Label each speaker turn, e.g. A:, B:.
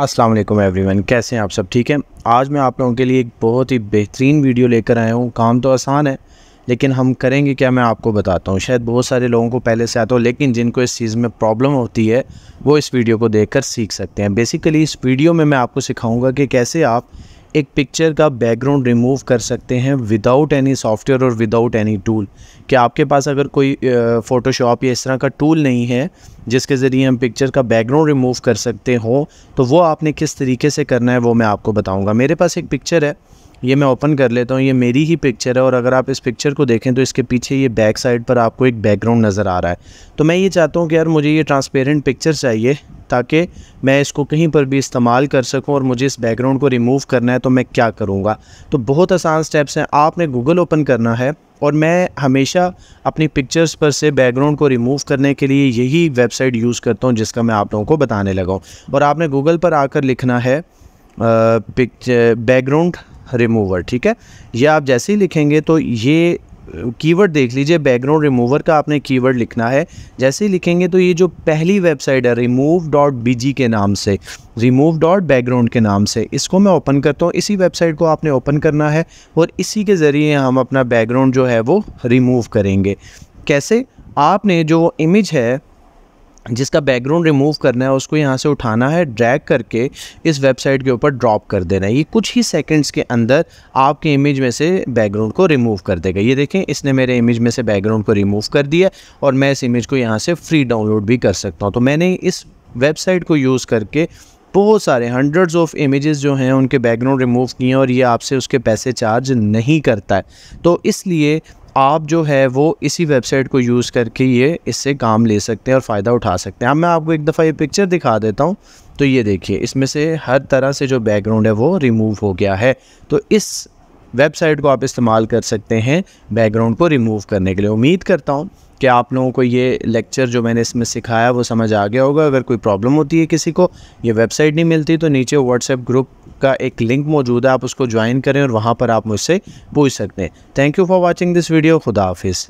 A: अस्सलाम वालेकुम एवरीवन कैसे हैं आप सब ठीक हैं आज मैं आप लोगों के लिए एक बहुत ही बेहतरीन वीडियो लेकर आया हूँ काम तो आसान है लेकिन हम करेंगे क्या मैं आपको बताता हूँ शायद बहुत सारे लोगों को पहले से आता हो लेकिन जिनको इस चीज़ में प्रॉब्लम होती है वो इस वीडियो को देखकर सीख सकते हैं बेसिकली इस वीडियो में मैं आपको सिखाऊँगा कि कैसे आप एक पिक्चर का बैकग्राउंड रिमूव कर सकते हैं विदाउट एनी सॉफ्टवेयर और विदाउट एनी टूल क्या आपके पास अगर कोई फ़ोटोशॉप या इस तरह का टूल नहीं है जिसके ज़रिए हम पिक्चर का बैकग्राउंड रिमूव कर सकते हो तो वो आपने किस तरीके से करना है वो मैं आपको बताऊँगा मेरे पास एक पिक्चर है ये मैं ओपन कर लेता हूँ ये मेरी ही पिक्चर है और अगर आप इस पिक्चर को देखें तो इसके पीछे ये बैक साइड पर आपको एक बैकग्राउंड नज़र आ रहा है तो मैं ये चाहता हूँ कि यार मुझे ये ट्रांसपेरेंट पिक्चर चाहिए ताकि मैं इसको कहीं पर भी इस्तेमाल कर सकूं और मुझे इस बैकग्राउंड को रिमूव करना है तो मैं क्या करूँगा तो बहुत आसान स्टेप्स हैं आपने गूगल ओपन करना है और मैं हमेशा अपनी पिक्चर्स पर से बैकग्राउंड को रिमूव करने के लिए यही वेबसाइट यूज़ करता हूँ जिसका मैं आप लोगों को बताने लगाऊँ और आपने गूगल पर आकर लिखना है पिक्चर बैकग्राउंड रिमूवर ठीक है ये आप जैसे ही लिखेंगे तो ये कीवर्ड देख लीजिए बैकग्राउंड रिमूवर का आपने कीवर्ड लिखना है जैसे ही लिखेंगे तो ये जो पहली वेबसाइट है रिमूव डॉट बी के नाम से रिमूव डॉट बैकग्राउंड के नाम से इसको मैं ओपन करता हूँ इसी वेबसाइट को आपने ओपन करना है और इसी के ज़रिए हम अपना बैकग्राउंड जो है वो रिमूव करेंगे कैसे आपने जो इमेज है जिसका बैकग्राउंड रिमूव करना है उसको यहाँ से उठाना है ड्रैग करके इस वेबसाइट के ऊपर ड्रॉप कर देना है ये कुछ ही सेकंड्स के अंदर आपके इमेज में से बैकग्राउंड को रिमूव कर देगा ये देखें इसने मेरे इमेज में से बैकग्राउंड को रिमूव कर दिया और मैं इस इमेज को यहाँ से फ्री डाउनलोड भी कर सकता हूँ तो मैंने इस वेबसाइट को यूज़ करके बहुत सारे हंड्रेड्स ऑफ इमेजेस जो हैं उनके बैकग्राउंड रिमूव किए हैं और ये आपसे उसके पैसे चार्ज नहीं करता है तो इसलिए आप जो है वो इसी वेबसाइट को यूज़ करके ये इससे काम ले सकते हैं और फ़ायदा उठा सकते हैं अब मैं आपको एक दफ़ा ये पिक्चर दिखा देता हूँ तो ये देखिए इसमें से हर तरह से जो बैकग्राउंड है वो रिमूव हो गया है तो इस वेबसाइट को आप इस्तेमाल कर सकते हैं बैकग्राउंड को रिमूव करने के लिए उम्मीद करता हूँ कि आप लोगों को ये लेक्चर जो मैंने इसमें सिखाया वो समझ आ गया होगा अगर कोई प्रॉब्लम होती है किसी को ये वेबसाइट नहीं मिलती तो नीचे व्हाट्सएप ग्रुप का एक लिंक मौजूद है आप उसको ज्वाइन करें और वहाँ पर आप मुझसे पूछ सकते हैं thank you for watching this video खुदा हाफिज़